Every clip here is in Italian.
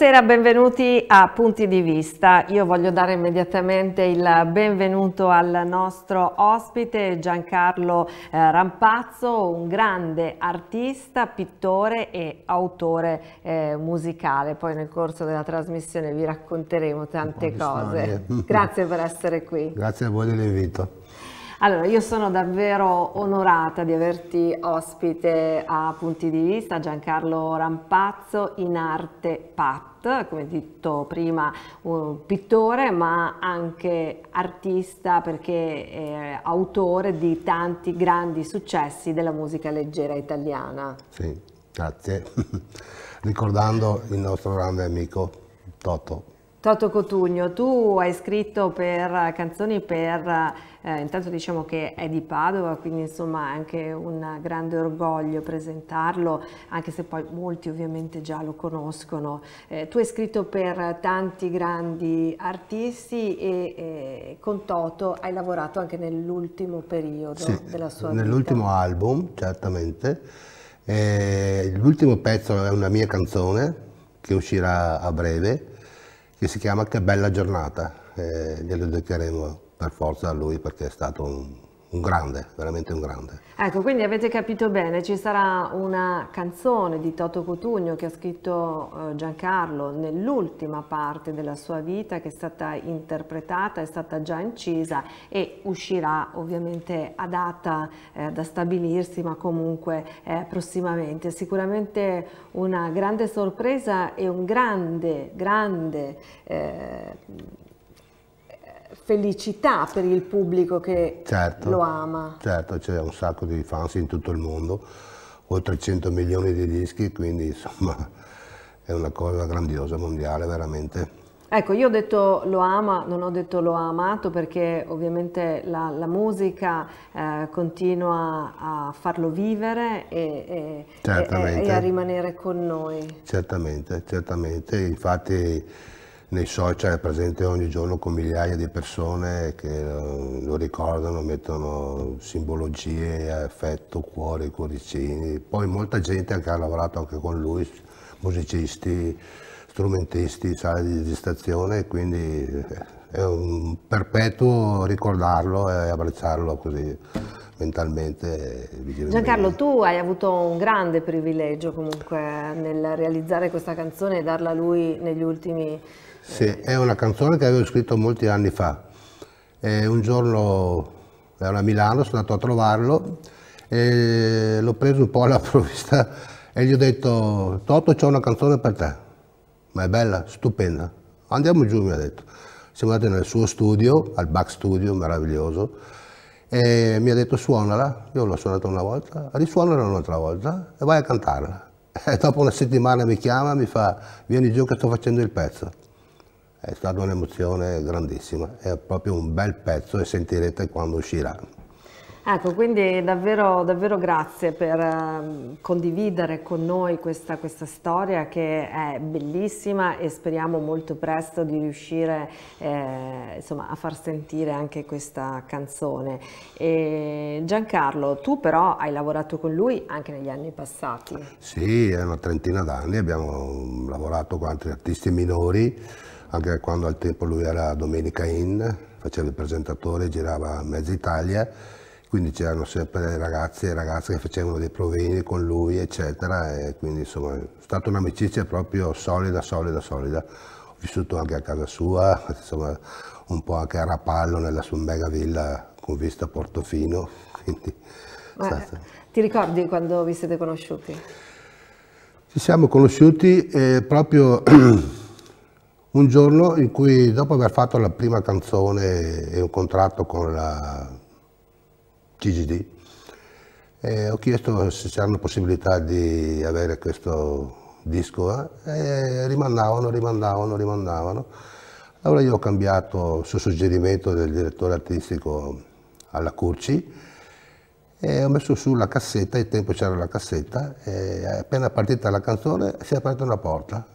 Buonasera, benvenuti a Punti di Vista. Io voglio dare immediatamente il benvenuto al nostro ospite Giancarlo eh, Rampazzo, un grande artista, pittore e autore eh, musicale. Poi nel corso della trasmissione vi racconteremo tante cose. Grazie per essere qui. Grazie a voi dell'invito. Allora, io sono davvero onorata di averti ospite a Punti di Vista, Giancarlo Rampazzo in arte Pat, come detto prima un pittore ma anche artista perché è autore di tanti grandi successi della musica leggera italiana. Sì, grazie. Ricordando il nostro grande amico Toto. Toto Cotugno, tu hai scritto per canzoni per eh, intanto diciamo che è di Padova, quindi insomma è anche un grande orgoglio presentarlo, anche se poi molti ovviamente già lo conoscono. Eh, tu hai scritto per tanti grandi artisti e eh, con Toto hai lavorato anche nell'ultimo periodo sì, della sua vita. Nell'ultimo album, certamente. Eh, l'ultimo pezzo è una mia canzone che uscirà a breve, che si chiama Che bella giornata, eh, glielo dedicheremo per forza a lui perché è stato un, un grande, veramente un grande. Ecco, quindi avete capito bene, ci sarà una canzone di Toto Cotugno che ha scritto eh, Giancarlo nell'ultima parte della sua vita che è stata interpretata, è stata già incisa e uscirà ovviamente adatta eh, da stabilirsi ma comunque eh, prossimamente. Sicuramente una grande sorpresa e un grande, grande eh, felicità per il pubblico che certo, lo ama. Certo, c'è un sacco di fans in tutto il mondo, oltre 100 milioni di dischi, quindi insomma è una cosa grandiosa, mondiale veramente. Ecco, io ho detto lo ama, non ho detto lo ha amato perché ovviamente la, la musica eh, continua a farlo vivere e, e, e, e, a rimanere con noi. Certamente, certamente, infatti nei social è presente ogni giorno con migliaia di persone che eh, lo ricordano, mettono simbologie, affetto, cuori, cuoricini. Poi molta gente che ha lavorato anche con lui, musicisti, strumentisti, sale di registrazione, quindi eh, è un perpetuo ricordarlo e abbracciarlo così mentalmente. Eh, Giancarlo, tu hai avuto un grande privilegio comunque nel realizzare questa canzone e darla a lui negli ultimi sì, è una canzone che avevo scritto molti anni fa. E un giorno ero a Milano, sono andato a trovarlo e l'ho preso un po' alla provvista e gli ho detto Toto c'è una canzone per te, ma è bella, stupenda. Andiamo giù, mi ha detto. Siamo andati nel suo studio, al back studio, meraviglioso, e mi ha detto suonala, io l'ho suonata una volta, risuonala un'altra volta e vai a cantarla. E dopo una settimana mi chiama e mi fa vieni giù che sto facendo il pezzo. È stata un'emozione grandissima, è proprio un bel pezzo e sentirete quando uscirà. Ecco, quindi davvero, davvero grazie per eh, condividere con noi questa, questa, storia che è bellissima e speriamo molto presto di riuscire eh, insomma, a far sentire anche questa canzone. E Giancarlo, tu però hai lavorato con lui anche negli anni passati. Sì, è una trentina d'anni, abbiamo lavorato con altri artisti minori anche quando al tempo lui era Domenica In, faceva il presentatore, girava mezza Italia, quindi c'erano sempre ragazzi e ragazze che facevano dei provini con lui, eccetera, e quindi insomma è stata un'amicizia proprio solida, solida, solida. Ho vissuto anche a casa sua, insomma un po' anche a Rapallo nella sua mega villa con vista a Portofino. Quindi, stata... Eh, ti ricordi quando vi siete conosciuti? Ci siamo conosciuti eh, proprio un giorno in cui dopo aver fatto la prima canzone e un contratto con la CGD, eh, ho chiesto se c'era una possibilità di avere questo disco eh, e rimandavano, rimandavano, rimandavano. Allora io ho cambiato su suggerimento del direttore artistico alla Curci e ho messo su la cassetta, il tempo c'era la cassetta e appena partita la canzone si è aperta una porta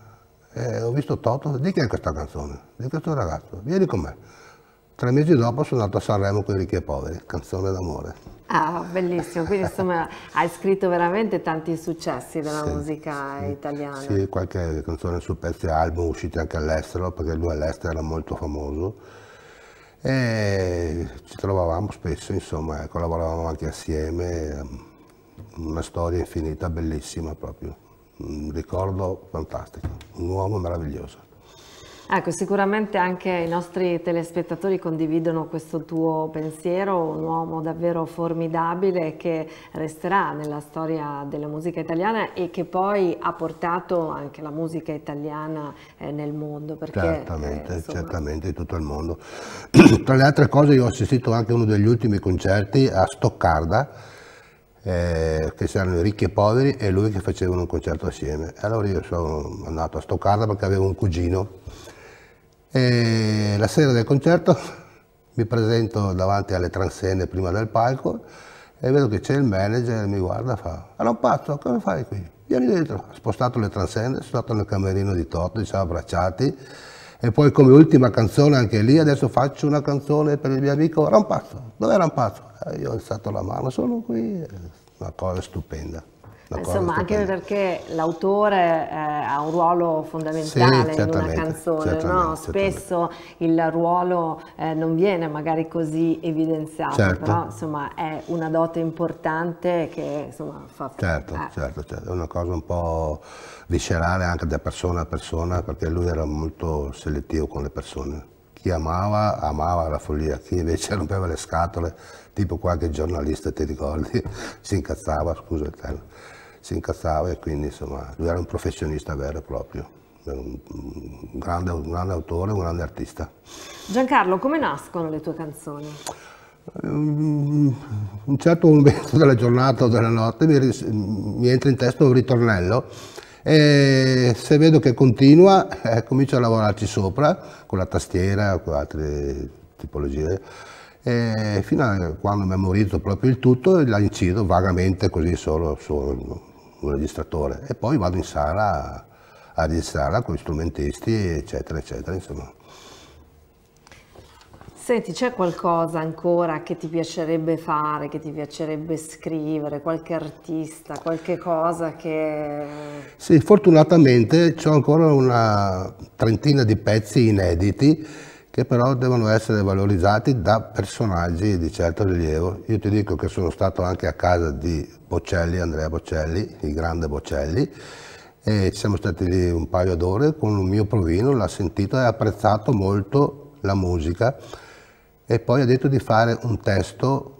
eh, ho visto Toto, di chi è questa canzone? Di questo ragazzo, vieni con me. Tre mesi dopo sono andato a Sanremo con i ricchi e poveri, canzone d'amore. Ah, bellissimo, quindi insomma hai scritto veramente tanti successi della sì, musica sì, italiana. Sì, qualche canzone su pezzi album usciti anche all'estero, perché lui all'estero era molto famoso e ci trovavamo spesso, insomma, collaboravamo anche assieme, una storia infinita, bellissima proprio un ricordo fantastico, un uomo meraviglioso. Ecco, sicuramente anche i nostri telespettatori condividono questo tuo pensiero, un uomo davvero formidabile che resterà nella storia della musica italiana e che poi ha portato anche la musica italiana eh, nel mondo. Perché, certamente, eh, insomma... certamente, in tutto il mondo. Tra le altre cose io ho assistito anche a uno degli ultimi concerti a Stoccarda, eh, che c'erano ricchi e poveri e lui che facevano un concerto assieme. Allora io sono andato a Stoccarda perché avevo un cugino e la sera del concerto mi presento davanti alle transenne prima del palco e vedo che c'è il manager, mi guarda e fa «Allora Pazzo, come fai qui? Vieni dentro!» Ho spostato le transenne, sono stato nel camerino di Toto, ci siamo abbracciati e poi come ultima canzone anche lì, adesso faccio una canzone per il mio amico Rampazzo. Dov'è Rampazzo? Eh, io ho alzato la mano, sono qui. Una cosa stupenda. Insomma, anche perché l'autore eh, ha un ruolo fondamentale sì, in una canzone, no? spesso il ruolo eh, non viene magari così evidenziato, certo. però insomma è una dote importante che insomma fa... Certo, eh. certo, certo, è una cosa un po' viscerale anche da persona a persona perché lui era molto selettivo con le persone chi amava, amava la follia, chi invece rompeva le scatole, tipo qualche giornalista, ti ricordi, si incazzava, scusa il termine, si incazzava e quindi insomma lui era un professionista vero e proprio, un grande, un grande autore, un grande artista. Giancarlo, come nascono le tue canzoni? Ehm, un certo momento della giornata o della notte mi, mi, entra in testa un ritornello e se vedo che continua eh, comincio a lavorarci sopra con la tastiera con altre tipologie e fino a quando memorizzo proprio il tutto la incido vagamente così solo, solo un registratore e poi vado in sala a registrarla con gli strumentisti, eccetera, eccetera, insomma. Senti, c'è qualcosa ancora che ti piacerebbe fare, che ti piacerebbe scrivere, qualche artista, qualche cosa che... Sì, fortunatamente ho ancora una trentina di pezzi inediti che però devono essere valorizzati da personaggi di certo rilievo. Io ti dico che sono stato anche a casa di Bocelli, Andrea Bocelli, il grande Bocelli, e siamo stati lì un paio d'ore con un mio provino, l'ha sentito e apprezzato molto la musica e poi ha detto di fare un testo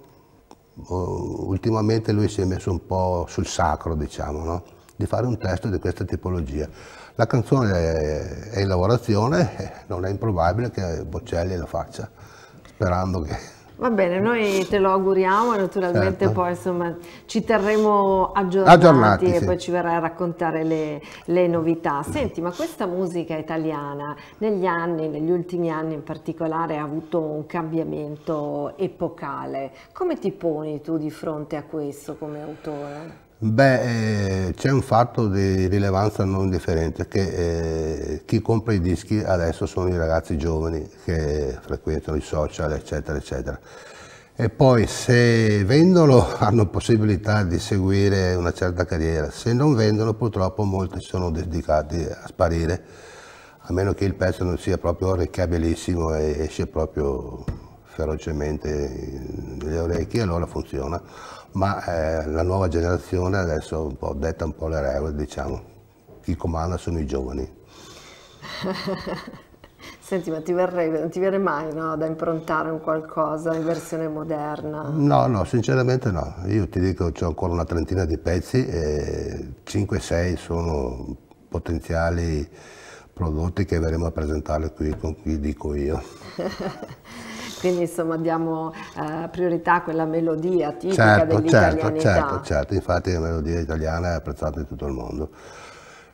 ultimamente lui si è messo un po' sul sacro, diciamo, no? di fare un testo di questa tipologia. La canzone è in lavorazione, non è improbabile che Boccelli la faccia, sperando che... Va bene, noi te lo auguriamo e naturalmente certo. poi insomma, ci terremo aggiornati, aggiornati e sì. poi ci verrai a raccontare le, le, novità. Senti, ma questa musica italiana negli anni, negli ultimi anni in particolare, ha avuto un cambiamento epocale. Come ti poni tu di fronte a questo come autore? Beh, eh, c'è un fatto di rilevanza non indifferente, che eh, chi compra i dischi adesso sono i ragazzi giovani che frequentano i social, eccetera, eccetera. E poi se vendono hanno possibilità di seguire una certa carriera, se non vendono purtroppo molti sono dedicati a sparire, a meno che il pezzo non sia proprio orecchiabilissimo e esce proprio ferocemente nelle orecchie, allora funziona ma eh, la nuova generazione adesso un po', detta un po' le regole, diciamo, chi comanda sono i giovani. Senti, ma ti verrei, non ti viene mai no, da improntare un qualcosa in versione moderna? No, no, sinceramente no. Io ti dico, ho ancora una trentina di pezzi e 5-6 sono potenziali prodotti che verremo a presentare qui, con chi dico io. quindi insomma diamo eh, priorità a quella melodia tipica certo, Certo, certo, certo, infatti la melodia italiana è apprezzata in tutto il mondo.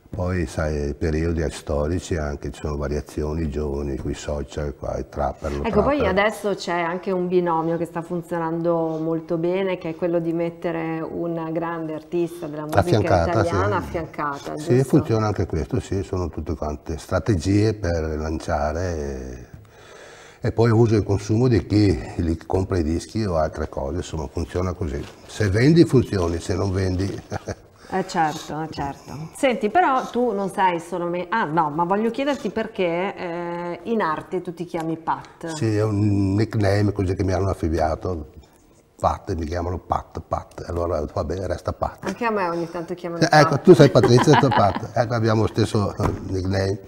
Poi, sai, periodi storici anche, ci sono variazioni, i giovani, qui social, qua i trapper. Ecco, trapper. poi adesso c'è anche un binomio che sta funzionando molto bene, che è quello di mettere un grande artista della musica affiancata, italiana sì. affiancata. Sì, giusto? funziona anche questo, sì, sono tutte quante strategie per lanciare e poi uso il consumo di chi li compra i dischi o altre cose, insomma funziona così. Se vendi funzioni, se non vendi... Eh certo, eh, certo. Senti, però tu non sei solo me... Ah no, ma voglio chiederti perché eh, in arte tu ti chiami Pat. Sì, è un nickname così che mi hanno affibbiato. Pat, mi chiamano Pat, Pat, allora va bene, resta Pat. Anche a me ogni tanto chiamano ecco, Pat. Ecco, tu sei Patrizia e tu Pat, ecco abbiamo lo stesso eh, nickname.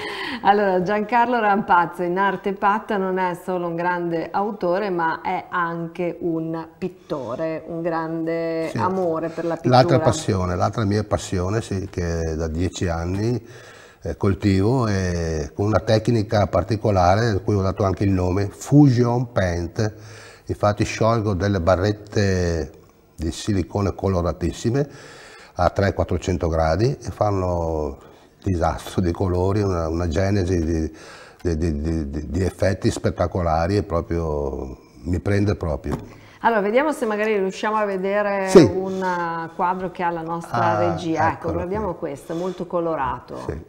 Allora, Giancarlo Rampazzo in arte patta non è solo un grande autore, ma è anche un pittore, un grande sì. amore per la pittura. L'altra passione, l'altra mia passione, sì, che da dieci anni coltivo e con una tecnica particolare, a cui ho dato anche il nome, Fusion Paint. Infatti sciolgo delle barrette di silicone coloratissime a 300-400 gradi e fanno disastro di colori, una, una genesi di, di, di, di, effetti spettacolari e proprio mi prende proprio. Allora, vediamo se magari riusciamo a vedere sì. un uh, quadro che ha la nostra ah, regia. Ecco, guardiamo qui. questo, molto colorato. Sì.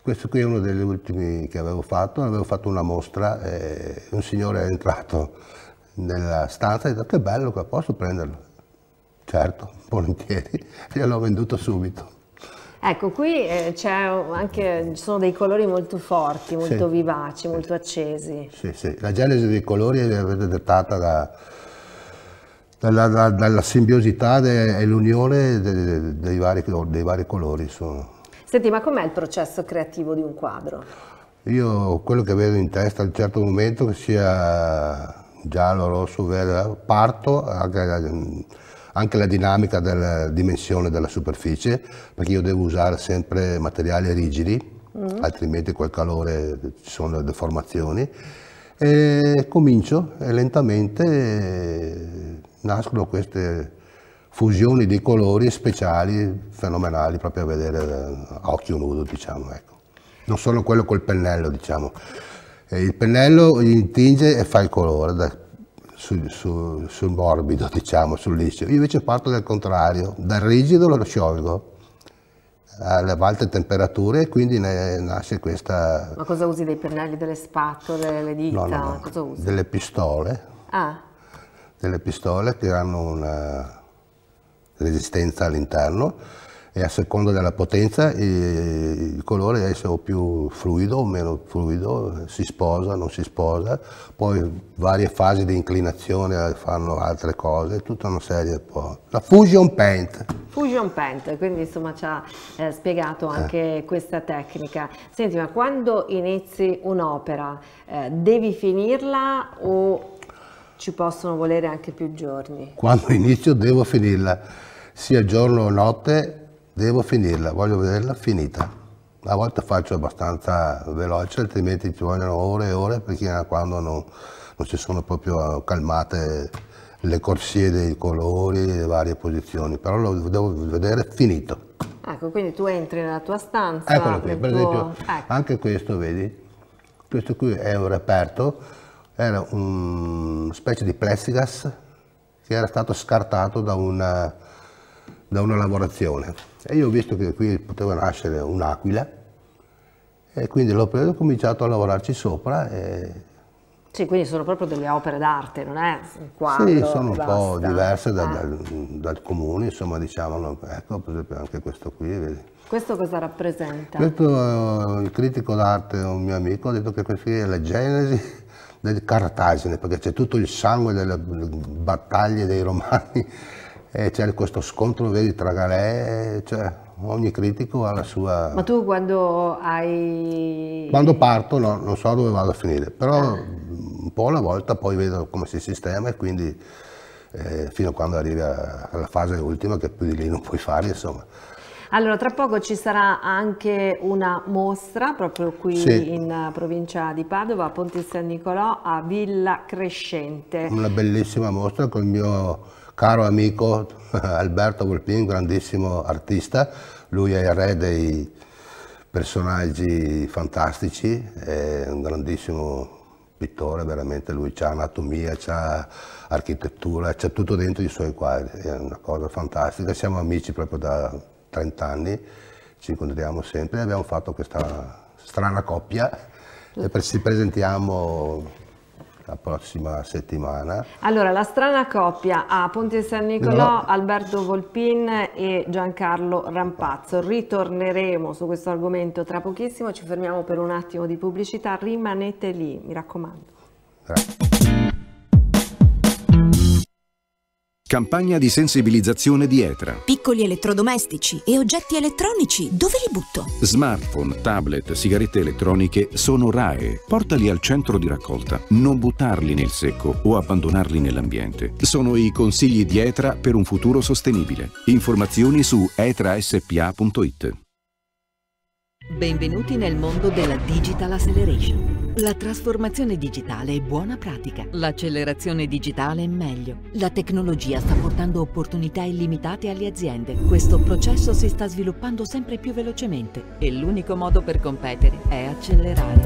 Questo qui è uno degli ultimi che avevo fatto, avevo fatto una mostra e un signore è entrato nella stanza e ha detto che bello, posso prenderlo? Certo, volentieri, gliel'ho venduto subito. Ecco, qui eh, anche, ci sono dei colori molto forti, molto sì. vivaci, molto accesi. Sì, sì, la genesi dei colori è dettata da, dalla, da, dalla, simbiosità e l'unione de, dei, dei, vari, colori. Sono. Senti, ma com'è il processo creativo di un quadro? Io quello che vedo in testa a un certo momento, che sia giallo, rosso, verde, parto, anche, ehm, anche la dinamica della dimensione della superficie, perché io devo usare sempre materiali rigidi, mm. altrimenti col calore ci sono le deformazioni. E comincio e lentamente nascono queste fusioni di colori speciali, fenomenali, proprio a vedere eh, a occhio nudo, diciamo. Ecco. Non solo quello col pennello, diciamo. Il pennello intinge e fa il colore, sul, sul, sul morbido, diciamo, sul liscio. Io invece parto dal contrario, dal rigido lo sciolgo alle alte temperature e quindi ne, nasce questa... Ma cosa usi dei pennelli, delle spatole, delle dita? No, no, no. Delle pistole. Ah. Delle pistole che hanno una resistenza all'interno e a seconda della potenza il colore deve essere più fluido o meno fluido, si sposa, o non si sposa, poi varie fasi di inclinazione fanno altre cose, tutta una serie poi. La fusion paint. Fusion paint, quindi insomma ci ha eh, spiegato anche eh. questa tecnica. Senti, ma quando inizi un'opera eh, devi finirla o ci possono volere anche più giorni? Quando inizio devo finirla, sia giorno o notte devo finirla, voglio vederla finita. A volte faccio abbastanza veloce, altrimenti ci vogliono ore e ore perché quando non, non si sono proprio calmate le corsie dei colori, le varie posizioni, però lo devo vedere finito. Ecco, quindi tu entri nella tua stanza. Eccolo qui, per tuo... esempio, ecco. anche questo, vedi? Questo qui è un reperto, era una specie di plexiglass che era stato scartato da una, da una lavorazione. E io ho visto che qui poteva nascere un'aquila e quindi l'ho preso e ho cominciato a lavorarci sopra. E... Sì, quindi sono proprio delle opere d'arte, non è un quadro? Sì, sono un basta. po' diverse da, eh. dal, dal, comune, insomma, diciamo, Ecco, per esempio anche questo qui, vedi. Questo cosa rappresenta? Questo, eh, il critico d'arte, un mio amico, ha detto che questa è la genesi del Cartagine, perché c'è tutto il sangue delle battaglie dei romani e c'è questo scontro vedi, tra galè, cioè, ogni critico ha la sua... Ma tu quando hai... Quando parto no, non so dove vado a finire, però ah. un po' alla volta poi vedo come si sistema e quindi eh, fino a quando arrivi alla fase ultima che più di lì non puoi fare insomma. Allora, tra poco ci sarà anche una mostra proprio qui sì. in provincia di Padova, a Ponte San Nicolò, a Villa Crescente. Una bellissima mostra con il mio caro amico Alberto Volpin, grandissimo artista, lui è il re dei personaggi fantastici, è un grandissimo pittore, veramente lui ha anatomia, ha architettura, c'è tutto dentro i suoi quadri, è una cosa fantastica, siamo amici proprio da 30 anni, ci incontriamo sempre e abbiamo fatto questa strana coppia e ci presentiamo la prossima settimana. Allora, la strana coppia a Ponte San Nicolò, no. Alberto Volpin e Giancarlo Rampazzo. Ritorneremo su questo argomento tra pochissimo, ci fermiamo per un attimo di pubblicità, rimanete lì, mi raccomando. Grazie. Campagna di sensibilizzazione di ETRA. Piccoli elettrodomestici e oggetti elettronici, dove li butto? Smartphone, tablet, sigarette elettroniche sono RAE. Portali al centro di raccolta. Non buttarli nel secco o abbandonarli nell'ambiente. Sono i consigli di ETRA per un futuro sostenibile. Informazioni su etraspa.it. Benvenuti nel mondo della Digital Acceleration. La trasformazione digitale è buona pratica, l'accelerazione digitale è meglio. La tecnologia sta portando opportunità illimitate alle aziende. Questo processo si sta sviluppando sempre più velocemente e l'unico modo per competere è accelerare.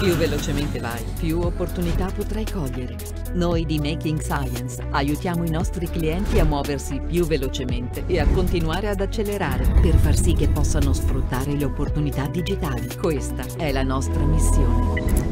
Più velocemente vai, più opportunità potrai cogliere. Noi di Making Science aiutiamo i nostri clienti a muoversi più velocemente e a continuare ad accelerare per far sì che possano sfruttare le opportunità digitali. Questa è la nostra missione.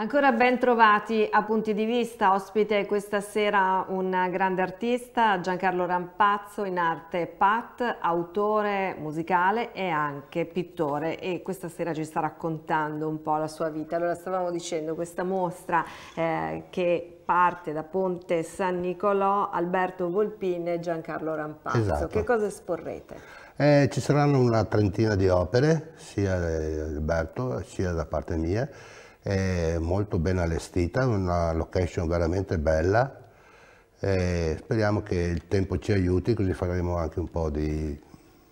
Ancora ben trovati a Punti di Vista, ospite questa sera un grande artista, Giancarlo Rampazzo, in arte Pat, autore musicale e anche pittore e questa sera ci sta raccontando un po' la sua vita. Allora stavamo dicendo questa mostra eh, che parte da Ponte San Nicolò, Alberto Volpine e Giancarlo Rampazzo. Esatto. Che cosa esporrete? Eh, ci saranno una trentina di opere, sia di eh, Alberto sia da parte mia è molto ben allestita, una location veramente bella. E speriamo che il tempo ci aiuti così faremo anche un po' di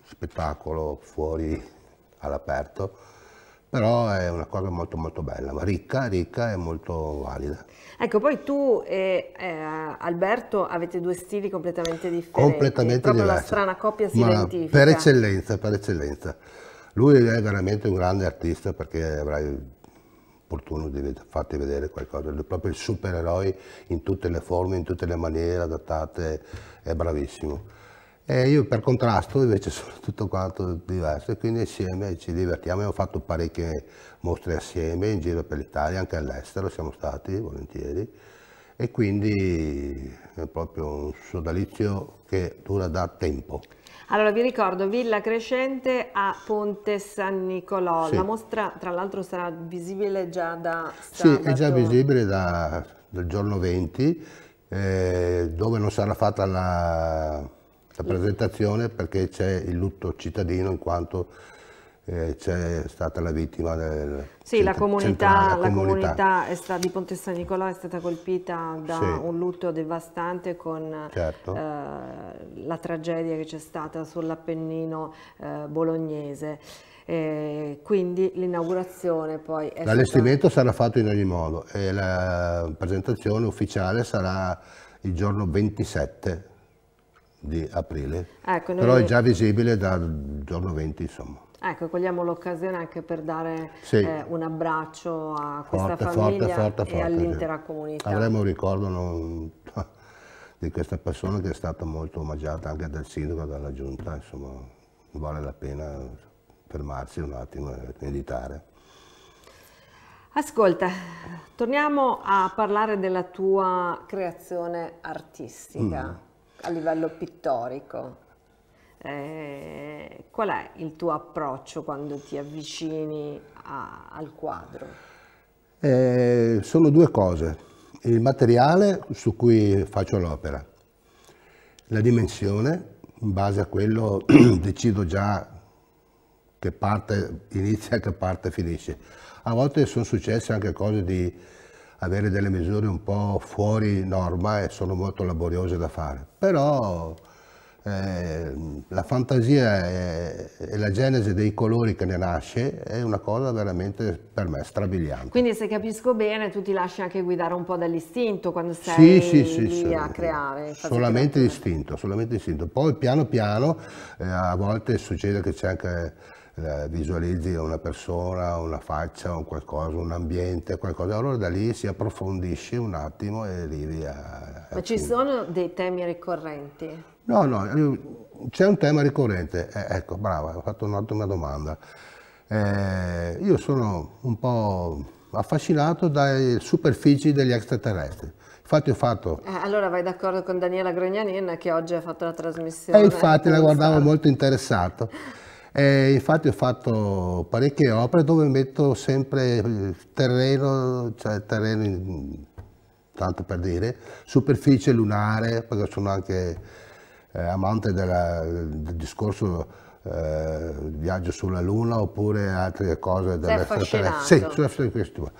spettacolo fuori all'aperto però è una cosa molto molto bella, ricca, ricca e molto valida. Ecco, poi tu e eh, Alberto avete due stili completamente differenti. Completamente proprio diversi. la strana coppia si Ma identifica. Per eccellenza, per eccellenza. Lui è veramente un grande artista perché avrai opportuno di farti vedere qualcosa, è proprio il supereroe in tutte le forme, in tutte le maniere adattate, è bravissimo. E io per contrasto invece sono tutto quanto diverso e quindi insieme ci divertiamo, abbiamo fatto parecchie mostre assieme in giro per l'Italia, anche all'estero siamo stati volentieri e quindi è proprio un sodalizio che dura da tempo. Allora vi ricordo Villa Crescente a Ponte San Nicolò, sì. la mostra tra l'altro sarà visibile già da sabato. Sì, è già visibile da, dal giorno 20, eh, dove non sarà fatta la, la presentazione perché c'è il lutto cittadino in quanto eh, c'è stata la vittima del Sì, la comunità, la comunità. comunità di Ponte San Nicolò è stata colpita da sì. un lutto devastante con certo. eh, la tragedia che c'è stata sull'Appennino eh, bolognese. Eh, quindi l'inaugurazione poi è L'allestimento stata... sarà fatto in ogni modo e la presentazione ufficiale sarà il giorno 27 di aprile, ecco, però è già visibile dal giorno 20 insomma. Ecco, cogliamo l'occasione anche per dare sì. eh, un abbraccio a questa forte, famiglia forte, forte, e all'intera comunità. Avremo un ricordo non, di questa persona che è stata molto omaggiata anche dal sindaco e dalla giunta, insomma vale la pena fermarsi un attimo e meditare. Ascolta, torniamo a parlare della tua creazione artistica mm. a livello pittorico. Eh, qual è il tuo approccio quando ti avvicini a, al quadro? Eh, sono due cose, il materiale su cui faccio l'opera, la dimensione, in base a quello decido già che parte inizia e che parte finisce. A volte sono successe anche cose di avere delle misure un po' fuori norma e sono molto laboriose da fare, però eh, la fantasia e la genesi dei colori che ne nasce è una cosa veramente per me strabiliante. Quindi se capisco bene tu ti lasci anche guidare un po' dall'istinto quando sei sì, sì, sì, a creare. Solamente l'istinto, solamente l'istinto. Poi piano piano eh, a volte succede che c'è anche eh, visualizzi una persona, una faccia, un qualcosa, un ambiente, qualcosa, allora da lì si approfondisce un attimo e arrivi a... a Ma ci punto. sono dei temi ricorrenti? No, no, c'è un tema ricorrente. Eh, ecco, brava, ho fatto un'ottima domanda. Eh, io sono un po' affascinato dalle superfici degli extraterrestri. Infatti ho fatto... Eh, allora vai d'accordo con Daniela Grognanin che oggi ha fatto la trasmissione. E eh, infatti la guardavo molto interessato. E eh, infatti ho fatto parecchie opere dove metto sempre eh, terreno, cioè terreno, tanto per dire, superficie lunare, perché sono anche eh, amante della, del discorso eh, viaggio sulla Luna oppure altre cose dell'extraterrestre. Sì, sull'extraterrestre.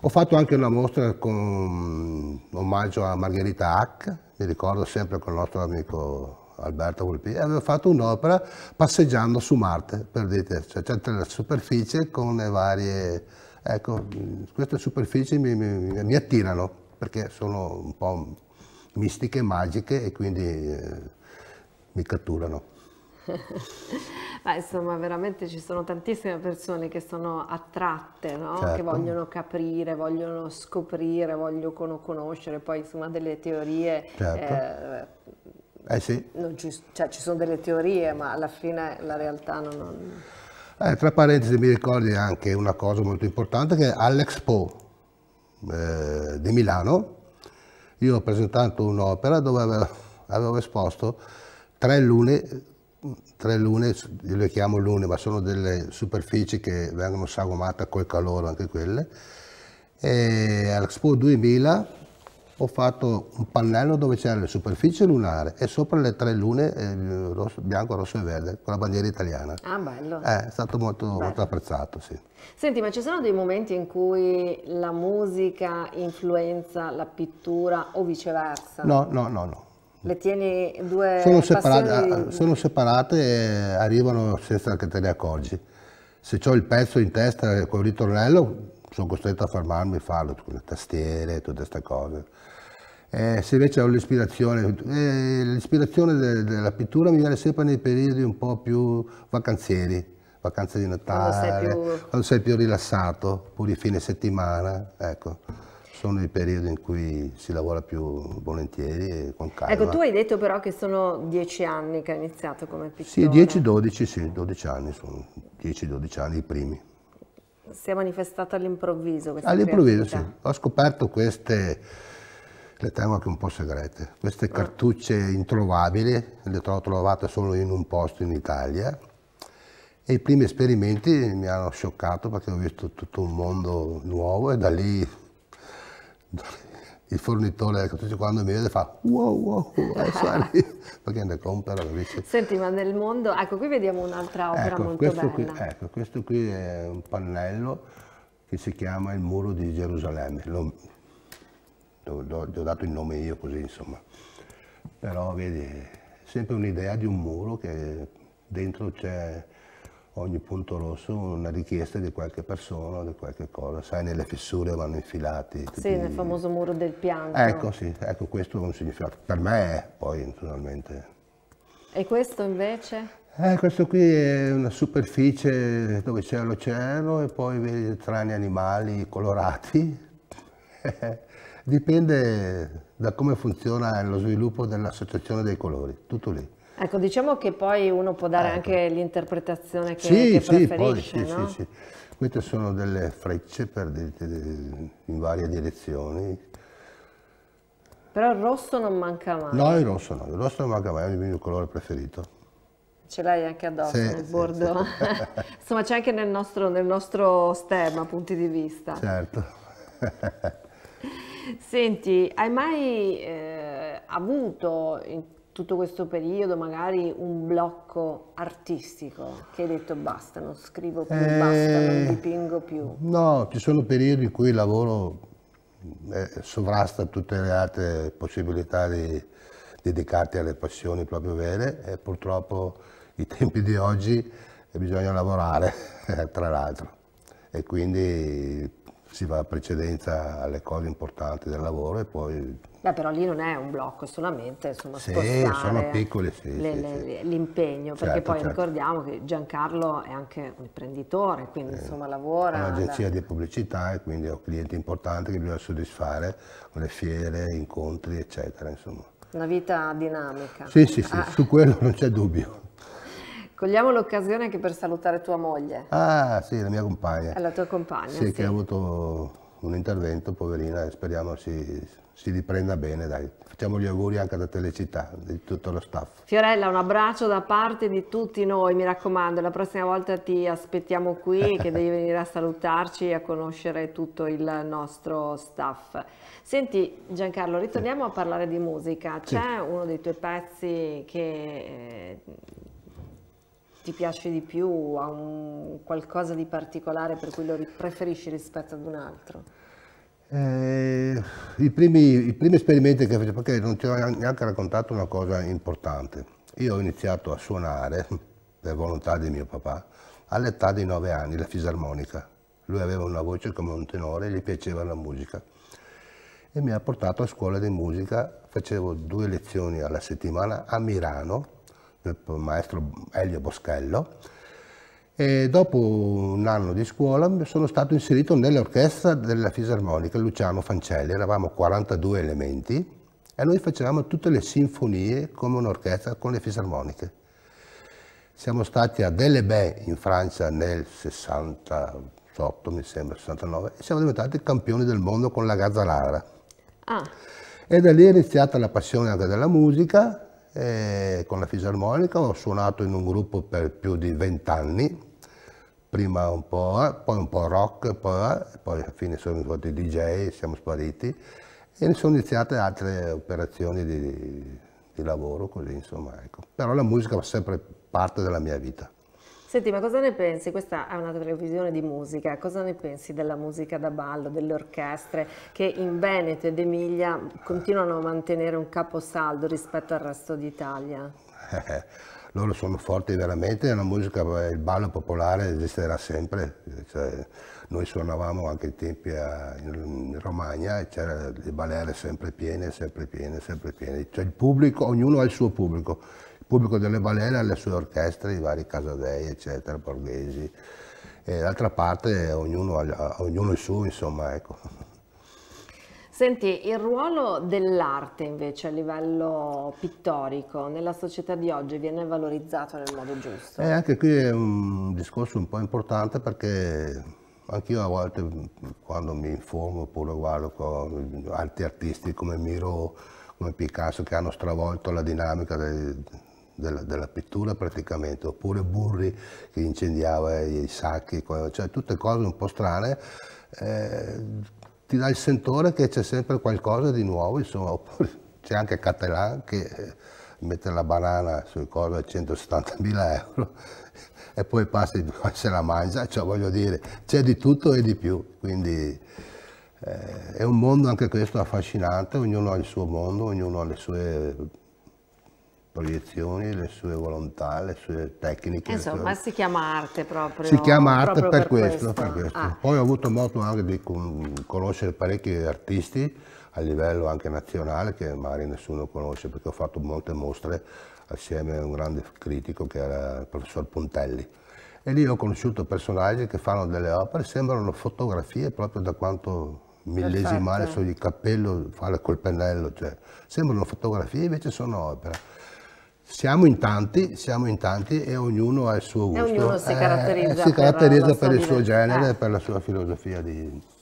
Ho fatto anche una mostra con mm, omaggio a Margherita Hack, mi ricordo sempre con il nostro amico Alberto Volpi, e avevo fatto un'opera passeggiando su Marte, per dire, cioè c'è la superficie con le varie... Ecco, queste superfici mi, mi, mi attirano perché sono un po' mistiche, magiche e quindi eh, mi catturano. Ma insomma, veramente ci sono tantissime persone che sono attratte, no? certo. che vogliono capire, vogliono scoprire, vogliono conoscere, poi insomma delle teorie. Certo. Eh, eh sì. ci, cioè, ci, sono delle teorie, ma alla fine la realtà non... non... Eh, tra parentesi mi ricordi anche una cosa molto importante che all'Expo eh, di Milano io ho presentato un'opera dove avevo, avevo esposto tre lune, tre lune, le chiamo lune, ma sono delle superfici che vengono sagomate col calore, anche quelle, e all'Expo 2000 ho fatto un pannello dove c'era la superficie lunare e sopra le tre lune eh, rosso, bianco, rosso e verde con la bandiera italiana. Ah, bello. Eh, è stato molto, molto, apprezzato, sì. Senti, ma ci sono dei momenti in cui la musica influenza la pittura o viceversa? No, no, no, no. Le tieni due sono separate, di... Ah, sono separate e arrivano senza che te ne accorgi. Se ho il pezzo in testa eh, con il ritornello, sono costretto a fermarmi e farlo, con le tastiere, e tutte queste cose. Eh, se invece ho l'ispirazione, eh, l'ispirazione de della pittura mi viene sempre nei periodi un po' più vacanzieri, vacanze di Natale, quando sei più, quando sei più rilassato, pure i fine settimana, ecco. Sono i periodi in cui si lavora più volentieri e con calma. Ecco, tu hai detto però che sono dieci anni che hai iniziato come pittore. Sì, 10-12, sì, 12 anni, sono 10-12 anni i primi. Si è manifestato all'improvviso questa All'improvviso, sì. Ho scoperto queste, le tengo anche un po' segrete, queste ah. cartucce introvabili, le ho trovate solo in un posto in Italia e i primi esperimenti mi hanno scioccato perché ho visto tutto un mondo nuovo e da lì il fornitore ecco, tutti quando mi vede fa wow wow, wow perché ne compra capisci? Senti ma nel mondo, ecco qui vediamo un'altra opera ecco, molto questo bella. Qui, ecco questo qui è un pannello che si chiama il muro di Gerusalemme, Lo, gli ho dato il nome io così insomma, però vedi sempre un'idea di un muro che dentro c'è ogni punto rosso una richiesta di qualche persona, di qualche cosa. Sai, nelle fessure vanno infilati. Sì, nel famoso muro del pianto. Ecco, sì, ecco, questo è un significato. Per me, poi, naturalmente. E questo invece? Eh, questo qui è una superficie dove c'è l'oceano e poi vedi strani animali colorati. Dipende da come funziona lo sviluppo dell'associazione dei colori, tutto lì. Ecco, diciamo che poi uno può dare ecco. anche l'interpretazione che, sì, che sì, poi, sì, no? sì, sì. Queste sono delle frecce de, de, de, in varie direzioni. Però il rosso non manca mai. No, il rosso no, il rosso non manca mai, è il mio colore preferito. Ce l'hai anche addosso, sì, il bordo. Insomma, c'è anche nel nostro, nel nostro stemma, punti di vista. Certo. Senti, hai mai eh, avuto in tutto questo periodo magari un blocco artistico che hai detto basta, non scrivo più, eh, basta, non dipingo più? No, ci sono periodi in cui il lavoro eh, sovrasta tutte le altre possibilità di dedicarti alle passioni proprio vere e purtroppo i tempi di oggi eh, bisogna lavorare, tra l'altro, e quindi si va a precedenza alle cose importanti del lavoro e poi Beh, però lì non è un blocco, è solamente insomma, sì, sono piccole, sì, l'impegno, sì, sì. certo, perché poi certo. ricordiamo che Giancarlo è anche un imprenditore, quindi eh, insomma lavora... È un'agenzia alla... di pubblicità e quindi è un cliente importante che bisogna soddisfare con le fiere, incontri, eccetera, insomma. Una vita dinamica. Sì, sì, sì, ah. su quello non c'è dubbio. Cogliamo l'occasione anche per salutare tua moglie. Ah, sì, la mia compagna. È la tua compagna, Sì, che ha avuto un intervento, poverina, e speriamo si si riprenda bene, dai. Facciamo gli auguri anche da Telecittà, di tutto lo staff. Fiorella, un abbraccio da parte di tutti noi, mi raccomando, la prossima volta ti aspettiamo qui che devi venire a salutarci e a conoscere tutto il nostro staff. Senti Giancarlo, ritorniamo a parlare di musica. C'è sì. uno dei tuoi pezzi che eh, ti piace di più, ha qualcosa di particolare per cui lo preferisci rispetto ad un altro? Eh, i, primi, i, primi, esperimenti che fece, perché non ti ho neanche raccontato una cosa importante. Io ho iniziato a suonare, per volontà di mio papà, all'età di 9 anni, la fisarmonica. Lui aveva una voce come un tenore, e gli piaceva la musica. E mi ha portato a scuola di musica, facevo due lezioni alla settimana a Milano, del maestro Elio Boschello, e dopo un anno di scuola sono stato inserito nell'orchestra della fisarmonica Luciano Fancelli, eravamo 42 elementi e noi facevamo tutte le sinfonie come un'orchestra con le fisarmoniche. Siamo stati a Delebè in Francia nel 68, mi sembra, 69, e siamo diventati campioni del mondo con la Gazzalara. Ah. E da lì è iniziata la passione anche della musica, eh, con la fisarmonica, ho suonato in un gruppo per più di 20 anni, prima un po', eh, poi un po' rock, poi, eh, poi alla fine sono diventati DJ, siamo spariti e sono iniziate altre operazioni di, di lavoro così insomma ecco. però la musica fa sempre parte della mia vita Senti, ma cosa ne pensi? Questa è una televisione di musica, cosa ne pensi della musica da ballo, delle orchestre che in Veneto ed Emilia continuano a mantenere un caposaldo rispetto al resto d'Italia? loro sono forti veramente, la musica, eh, il ballo popolare esisterà sempre. Cioè, noi suonavamo anche eh, in tempi a, in Romagna e c'erano le balere sempre piene, sempre piene, sempre piene. Cioè, il pubblico, ognuno ha il suo pubblico. Il pubblico delle balere ha le sue orchestre, i vari Casadei, eccetera, borghesi. E d'altra parte ognuno ha, ognuno il suo, insomma, ecco. Senti, il ruolo dell'arte invece a livello pittorico nella società di oggi viene valorizzato nel modo giusto? Eh, anche qui è un discorso un po' importante perché anch'io a volte quando mi informo oppure guardo con altri artisti come Miro, come Picasso che hanno stravolto la dinamica del, della, della, pittura praticamente, oppure Burri che incendiava i sacchi, cioè tutte cose un po' strane. Eh, ti dà il sentore che c'è sempre qualcosa di nuovo, insomma, oppure c'è anche Catalan che eh, mette la banana sul coso a 170.000 euro e poi passa e se la mangia, cioè voglio dire, c'è di tutto e di più, quindi eh, è un mondo anche questo affascinante, ognuno ha il suo mondo, ognuno ha le sue proiezioni, le sue volontà, le sue tecniche. Insomma, sue... si chiama arte proprio. Si chiama arte per, per, questo. questo. Per questo. Ah. Poi ho avuto modo anche di conoscere parecchi artisti a livello anche nazionale che magari nessuno conosce perché ho fatto molte mostre assieme a un grande critico che era il professor Pontelli. E lì ho conosciuto personaggi che fanno delle opere, sembrano fotografie proprio da quanto millesimale sul cappello, fare col pennello, cioè sembrano fotografie invece sono opere. Siamo in tanti, siamo in tanti e ognuno ha il suo gusto. E ognuno si eh, caratterizza, eh, si caratterizza per, per il suo genere e per la sua filosofia di,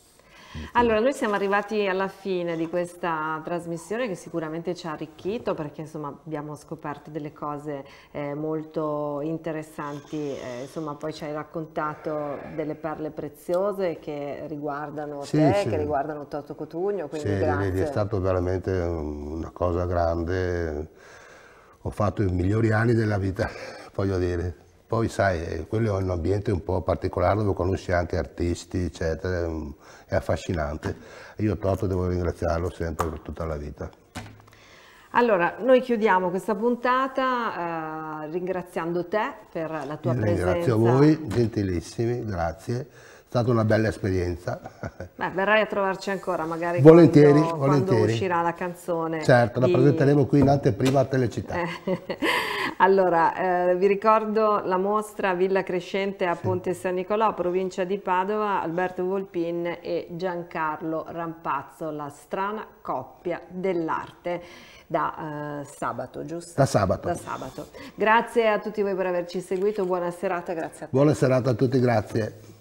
allora, noi siamo arrivati alla fine di questa trasmissione che sicuramente ci ha arricchito perché insomma abbiamo scoperto delle cose eh, molto interessanti, eh, insomma poi ci hai raccontato delle perle preziose che riguardano sì, te, sì. che riguardano Toto Cotugno, quindi sì, grazie. Sì, è stato veramente una cosa grande ho fatto i migliori anni della vita, voglio dire. Poi sai, quello è un ambiente un po' particolare dove conosci anche artisti, eccetera, è affascinante. Io Toto devo ringraziarlo sempre per tutta la vita. Allora, noi chiudiamo questa puntata eh, ringraziando te per la tua Ringrazio presenza. Ringrazio voi, gentilissimi, grazie stata una bella esperienza. Beh, verrai a trovarci ancora magari volentieri, quando, volentieri. quando uscirà la canzone. Certo, di... la presenteremo qui in anteprima a Telecittà. Allora, eh, vi ricordo la mostra Villa Crescente a sì. Ponte San Nicolò, provincia di Padova, Alberto Volpin e Giancarlo Rampazzo, la strana coppia dell'arte da eh, sabato, giusto? Da sabato. da sabato. Grazie a tutti voi per averci seguito, buona serata, grazie a tutti. Buona serata a tutti, grazie.